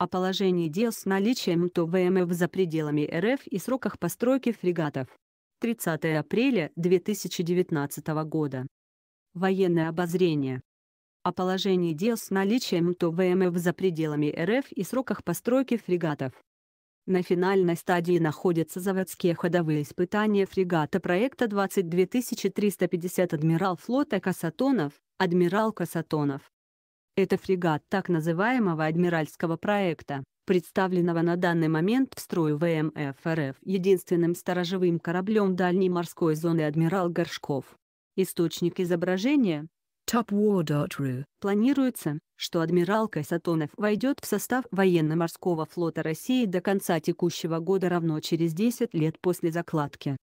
о положении дел с наличием ТВМФ за пределами РФ и сроках постройки фрегатов. 30 апреля 2019 года. Военное обозрение. О положении дел с наличием ТВМФ за пределами РФ и сроках постройки фрегатов. На финальной стадии находятся заводские ходовые испытания фрегата проекта 22350 адмирал флота Касатонов, адмирал Касатонов. Это фрегат так называемого адмиральского проекта, представленного на данный момент в строю ВМФ РФ единственным сторожевым кораблем дальней морской зоны «Адмирал Горшков». Источник изображения Topwar.ru Планируется, что адмирал Касатонов войдет в состав военно-морского флота России до конца текущего года равно через 10 лет после закладки.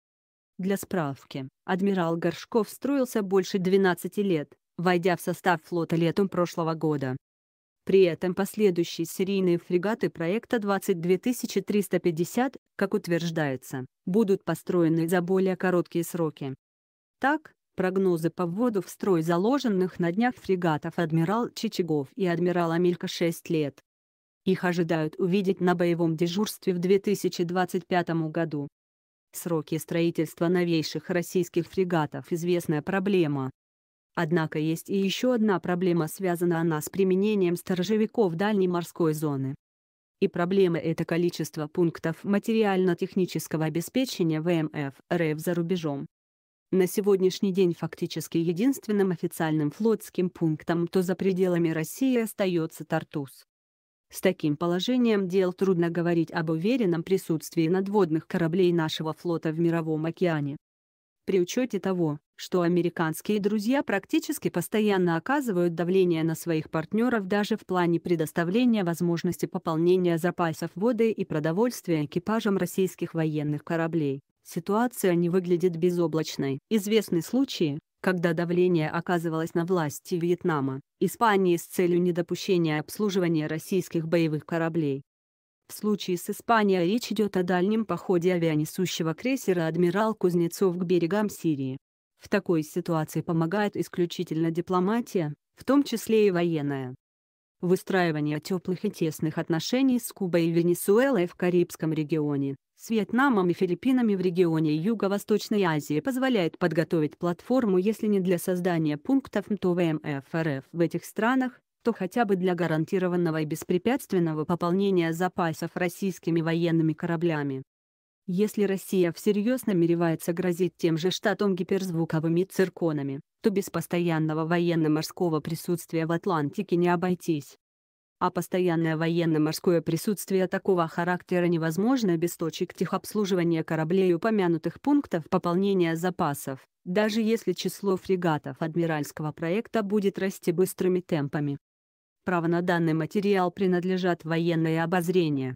Для справки, адмирал Горшков строился больше 12 лет, войдя в состав флота летом прошлого года. При этом последующие серийные фрегаты проекта 22350, как утверждается, будут построены за более короткие сроки. Так, прогнозы по вводу в строй заложенных на днях фрегатов «Адмирал Чичагов» и «Адмирал Амелька» 6 лет. Их ожидают увидеть на боевом дежурстве в 2025 году. Сроки строительства новейших российских фрегатов – известная проблема, Однако есть и еще одна проблема, связана она с применением сторожевиков дальней морской зоны. И проблема это количество пунктов материально-технического обеспечения ВМФ РФ за рубежом. На сегодняшний день фактически единственным официальным флотским пунктом то за пределами России остается Тартус. С таким положением дел трудно говорить об уверенном присутствии надводных кораблей нашего флота в Мировом океане. При учете того, что американские друзья практически постоянно оказывают давление на своих партнеров даже в плане предоставления возможности пополнения запасов воды и продовольствия экипажам российских военных кораблей. Ситуация не выглядит безоблачной. Известны случаи, когда давление оказывалось на власти Вьетнама, Испании с целью недопущения обслуживания российских боевых кораблей. В случае с Испанией речь идет о дальнем походе авианесущего крейсера «Адмирал Кузнецов» к берегам Сирии. В такой ситуации помогает исключительно дипломатия, в том числе и военная. Выстраивание теплых и тесных отношений с Кубой и Венесуэлой в Карибском регионе, с Вьетнамом и Филиппинами в регионе Юго-Восточной Азии позволяет подготовить платформу если не для создания пунктов МТОВМФ РФ в этих странах, то хотя бы для гарантированного и беспрепятственного пополнения запасов российскими военными кораблями. Если Россия всерьез намеревается грозить тем же штатом гиперзвуковыми цирконами, то без постоянного военно-морского присутствия в Атлантике не обойтись. А постоянное военно-морское присутствие такого характера невозможно без точек техобслуживания кораблей и упомянутых пунктов пополнения запасов, даже если число фрегатов адмиральского проекта будет расти быстрыми темпами. Право на данный материал принадлежат военное обозрение.